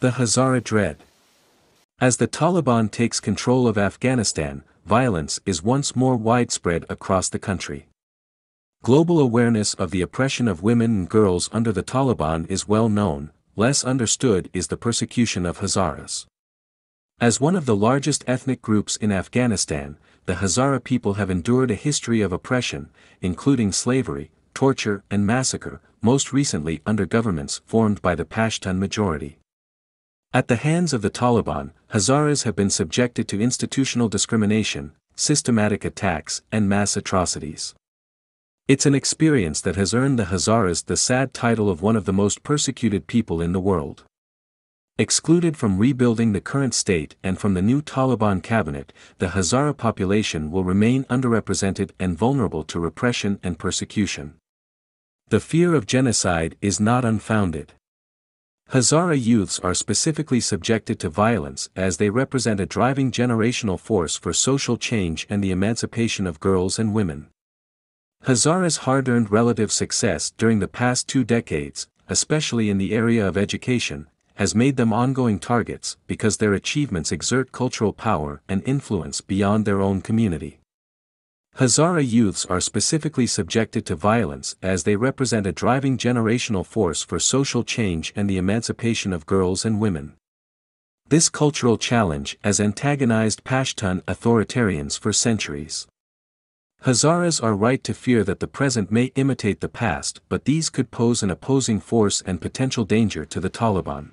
The Hazara Dread. As the Taliban takes control of Afghanistan, violence is once more widespread across the country. Global awareness of the oppression of women and girls under the Taliban is well known, less understood is the persecution of Hazaras. As one of the largest ethnic groups in Afghanistan, the Hazara people have endured a history of oppression, including slavery, torture and massacre, most recently under governments formed by the Pashtun majority. At the hands of the Taliban, Hazaras have been subjected to institutional discrimination, systematic attacks, and mass atrocities. It's an experience that has earned the Hazaras the sad title of one of the most persecuted people in the world. Excluded from rebuilding the current state and from the new Taliban cabinet, the Hazara population will remain underrepresented and vulnerable to repression and persecution. The fear of genocide is not unfounded. Hazara youths are specifically subjected to violence as they represent a driving generational force for social change and the emancipation of girls and women. Hazara's hard-earned relative success during the past two decades, especially in the area of education, has made them ongoing targets because their achievements exert cultural power and influence beyond their own community. Hazara youths are specifically subjected to violence as they represent a driving generational force for social change and the emancipation of girls and women. This cultural challenge has antagonized Pashtun authoritarians for centuries. Hazaras are right to fear that the present may imitate the past but these could pose an opposing force and potential danger to the Taliban.